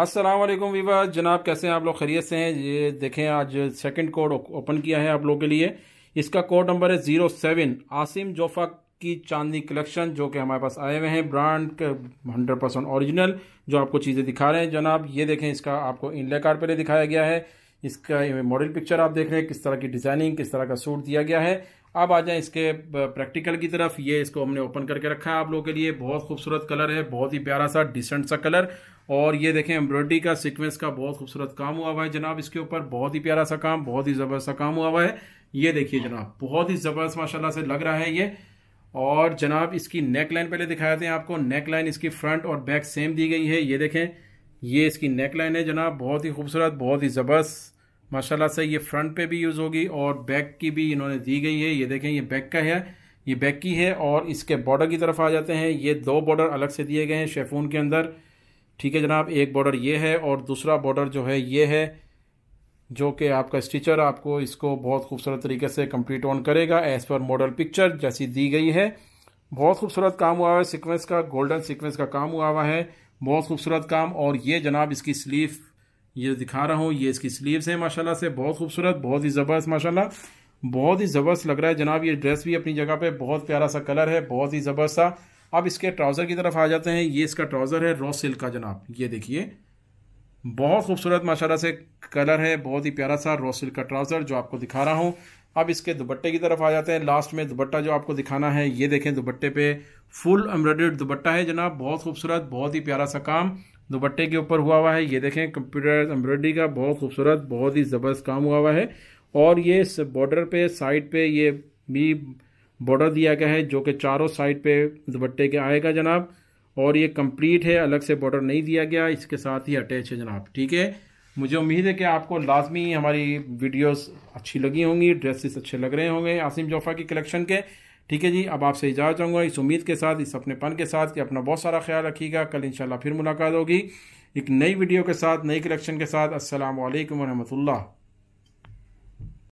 Aslam Weaver जनाब कैसे हैं आप लोग खैरियत से हैं ये देखें आज सेकंड कोड ओपन किया है आप लोगों के लिए इसका कोड नंबर है ज़ीरो सेवन आसिम जोफा की चांदनी कलेक्शन जो कि हमारे पास आए हुए हैं ब्रांड हंड्रेड परसेंट ओरिजिनल जो आपको चीज़ें दिखा रहे हैं जनाब ये देखें इसका आपको इनले कार्ड पहले दिखाया गया है इसका मॉडल पिक्चर आप देख रहे हैं किस तरह की डिज़ाइनिंग किस तरह का सूट दिया गया है अब आ जाए इसके प्रैक्टिकल की तरफ ये इसको हमने ओपन करके रखा है आप लोगों के लिए बहुत खूबसूरत कलर है बहुत ही प्यारा सा डिसेंट सा कलर और ये देखें एम्ब्रॉयडरी का सीक्वेंस का बहुत खूबसूरत काम हुआ हुआ है जनाब इसके ऊपर बहुत ही प्यारा सा काम बहुत ही ज़बरदस्त सा काम हुआ हुआ है ये देखिए जनाब बहुत ही ज़बरदस्त माशाला से लग रहा है ये और जनाब इसकी नेक लाइन पहले दिखाए थे आपको नेक लाइन इसकी फ्रंट और बैक सेम दी गई है ये देखें ये इसकी नेक लाइन है जनाब बहुत ही खूबसूरत बहुत ही ज़बरदस्त माशाल्लाह से ये फ्रंट पे भी यूज़ होगी और बैक की भी इन्होंने दी गई है ये देखें ये बैक का है ये बैक की है और इसके बॉर्डर की तरफ आ जाते हैं ये दो बॉर्डर अलग से दिए गए हैं शेफून के अंदर ठीक है जनाब एक बॉर्डर ये है और दूसरा बॉर्डर जो है ये है जो कि आपका स्टिचर आपको इसको बहुत खूबसूरत तरीके से कंप्लीट ऑन करेगा एज़ पर मॉडल पिक्चर जैसी दी गई है बहुत खूबसूरत काम हुआ है सिक्वेंस का गोल्डन सिक्वेंस का काम हुआ हुआ है बहुत खूबसूरत काम और ये जनाब इसकी स्लीव ये दिखा रहा हूँ ये इसकी स्लीव्स हैं माशाल्लाह से बहुत खूबसूरत बहुत ही ज़बरदस्त माशाल्लाह बहुत ही ज़बरदस्त लग रहा है जनाब ये ड्रेस भी अपनी जगह पे बहुत प्यारा सा कलर है बहुत ही ज़बरदस्त सा अब इसके ट्राउज़र की तरफ आ जाते हैं ये इसका ट्राउज़र है रॉ सिल्क का जनाब ये देखिए बहुत खूबसूरत माशाला से कलर है बहुत ही प्यारा सा रॉ सिल्क का ट्राउज़र जो आपको दिखा रहा हूँ अब इसके दुपट्टे की तरफ आ जाते हैं लास्ट में दुपट्टा जो आपको दिखाना है ये देखें दुपट्टे पे फुल एम्ब्रॉयड दुपट्टा है जनाब बहुत खूबसूरत बहुत ही प्यारा सा काम दुपट्टे के ऊपर हुआ हुआ है ये देखें कंप्यूटर एम्ब्रॉयडरी का बहुत खूबसूरत बहुत ही ज़बरदस्त काम हुआ हुआ है और ये बॉर्डर पे साइड पे ये भी बॉर्डर दिया गया है जो कि चारों साइड पे दुपट्टे के आएगा जनाब और ये कंप्लीट है अलग से बॉर्डर नहीं दिया गया इसके साथ ही अटैच है जनाब ठीक है मुझे उम्मीद है कि आपको लाजमी हमारी वीडियोज़ अच्छी लगी होंगी ड्रेसेस अच्छे लग रहे होंगे आसिम जोफा की कलेक्शन के ठीक है जी अब आपसे इजाजत चाहूँगा इस उम्मीद के साथ इस अपनेपन के साथ कि अपना बहुत सारा ख्याल रखिएगा कल इंशाल्लाह फिर मुलाकात होगी एक नई वीडियो के साथ नई कलेक्शन के साथ असलम वरहमतुल्ला